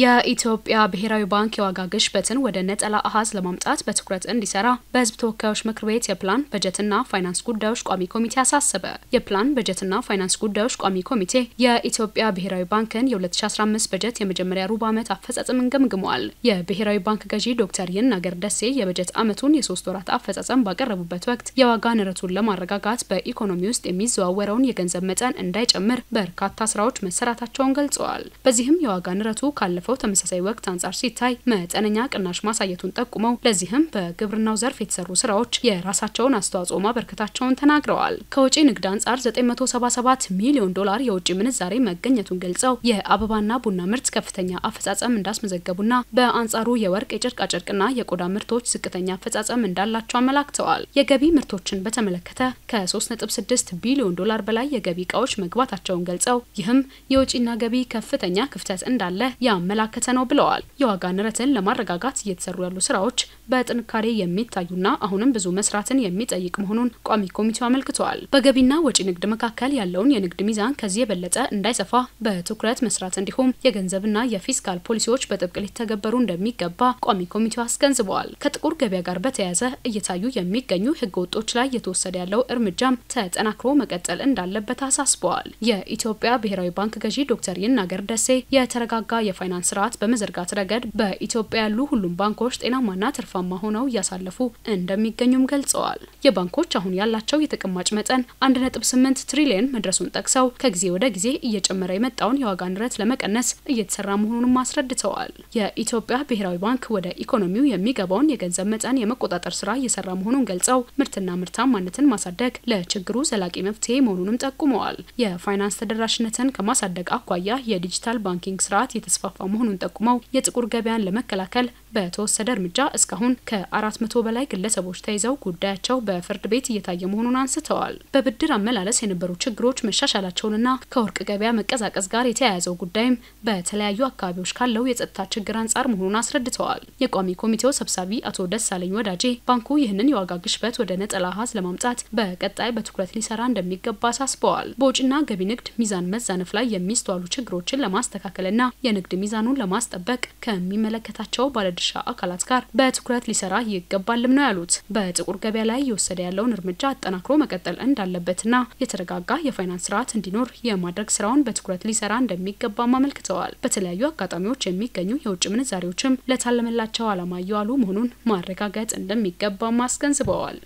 የኢትዮጵያ ብሔራዊ ባንክ የዋጋ ግሽበትን ወደ ነጠላ አሃዝ ለማምጣት በትኩረት እንዲሰራ በሕዝብ ተወካዮች ምክር ቤት የፕላን በጀትና ፋይናንስ ጉዳዮች ቋሚ ኮሚቴ አሳሰበ። የፕላን በጀትና ፋይናንስ ጉዳዮች ቋሚ ኮሚቴ የኢትዮጵያ ብሔራዊ ባንክን የ2015 በጀት የመጀመሪያ ሩብ ዓመት አፈጻጸምን ገምግመዋል። የብሔራዊ ባንክ ገዢ ዶክተር ይናገር ደሴ የበጀት ዓመቱን የሶስት ወራት አፈጻጸም ባቀረቡበት ወቅት የዋጋ ንረቱን ለማረጋጋት በኢኮኖሚ ውስጥ የሚዘዋወረውን የገንዘብ መጠን እንዳይጨምር በርካታ ስራዎች መሰራታቸውን ገልጸዋል። በዚህም የዋጋ ንረቱ ካለ ካለፈው ተመሳሳይ ወቅት አንጻር ሲታይ መጠነኛ ቅናሽ ማሳየቱን ጠቁመው ለዚህም በግብርናው ዘርፍ የተሰሩ ስራዎች የራሳቸውን አስተዋጽኦ ማበርከታቸውን ተናግረዋል። ከውጪ ንግድ አንጻር 977 ሚሊዮን ዶላር የውጭ ምንዛሬ መገኘቱን ገልጸው የአበባና ቡና ምርት ከፍተኛ አፈጻጸም እንዳስመዘገቡና በአንጻሩ የወርቅ የጨርቃጨርቅና የቆዳ ምርቶች ዝቅተኛ አፈጻጸም እንዳላቸው አመላክተዋል። የገቢ ምርቶችን በተመለከተ ከ3.6 ቢሊዮን ዶላር በላይ የገቢ እቃዎች መግባታቸውን ገልጸው ይህም የውጪና ገቢ ከፍተኛ ክፍተት እንዳለ ያመ እያመላከተ ነው ብለዋል። የዋጋ ንረትን ለማረጋጋት እየተሰሩ ያሉ ስራዎች በጥንካሬ የሚታዩና አሁንም ብዙ መስራትን የሚጠይቅ መሆኑን ቋሚ ኮሚቴው አመልክተዋል። በገቢና ወጪ ንግድ መካከል ያለውን የንግድ ሚዛን ከዚህ የበለጠ እንዳይሰፋ በትኩረት መስራት እንዲሁም የገንዘብና የፊስካል ፖሊሲዎች በጥብቅ ሊተገበሩ እንደሚገባ ቋሚ ኮሚቴው አስገንዝበዋል። ከጥቁር ገበያ ጋር በተያያዘ እየታዩ የሚገኙ ወጦች ላይ እየተወሰደ ያለው እርምጃም ተጠናክሮ መቀጠል እንዳለበት አሳስበዋል። የኢትዮጵያ ብሔራዊ ባንክ ገዢ ዶክተር ይናገር ደሴ የተረጋጋ የፋይናንስ የፋይናንስ ስርዓት በመዘርጋት ረገድ በኢትዮጵያ ያሉ ሁሉም ባንኮች ጤናማና ትርፋማ ሆነው እያሳለፉ እንደሚገኙም ገልጸዋል። የባንኮች አሁን ያላቸው የተቀማጭ መጠን 1.8 ትሪሊየን መድረሱን ጠቅሰው ከጊዜ ወደ ጊዜ እየጨመረ የመጣውን የዋጋ ንረት ለመቀነስ እየተሰራ መሆኑንም አስረድተዋል። የኢትዮጵያ ብሔራዊ ባንክ ወደ ኢኮኖሚው የሚገባውን የገንዘብ መጠን የመቆጣጠር ስራ እየሰራ መሆኑን ገልጸው ምርትና ምርታማነትን ማሳደግ ለችግሩ ዘላቂ መፍትሄ መሆኑንም ጠቁመዋል። የፋይናንስ ተደራሽነትን ከማሳደግ አኳያ የዲጂታል ባንኪንግ ስርዓት የተስፋፋ መሆኑን ጠቁመው የጥቁር ገበያን ለመከላከል በተወሰደ እርምጃ እስካሁን ከ400 በላይ ግለሰቦች ተይዘው ጉዳያቸው በፍርድ ቤት እየታየ መሆኑን አንስተዋል። በብድር አመላለስ የነበሩ ችግሮች መሻሻላቸውንና ከወርቅ ገበያ መቀዛቀዝ ጋር የተያያዘው ጉዳይም በተለያዩ አካባቢዎች ካለው የጸጥታ ችግር አንጻር መሆኑን አስረድተዋል። የቋሚ ኮሚቴው ሰብሳቢ አቶ ደሳለኝ ወዳጄ ባንኩ ይህንን የዋጋ ግሽበት ወደ ነጠላ አሃዝ ለማምጣት በቀጣይ በትኩረት ሊሰራ እንደሚገባ አሳስበዋል። በውጭና ገቢ ንግድ ሚዛን መዛነፍ ላይ የሚስተዋሉ ችግሮችን ለማስተካከልና የንግድ ሚዛን ሚዛኑን ለማስጠበቅ ከሚመለከታቸው ባለድርሻ አካላት ጋር በትኩረት ሊሰራ ይገባልም ነው ያሉት። በጥቁር ገበያ ላይ እየወሰደ ያለውን እርምጃ አጠናክሮ መቀጠል እንዳለበትና የተረጋጋ የፋይናንስ ስርዓት እንዲኖር የማድረግ ስራውን በትኩረት ሊሰራ እንደሚገባም አመልክተዋል። በተለያዩ አጋጣሚዎች የሚገኙ የውጭ ምንዛሬዎችም ለታለመላቸው ዓላማ እየዋሉ መሆኑን ማረጋገጥ እንደሚገባም አስገንዝበዋል።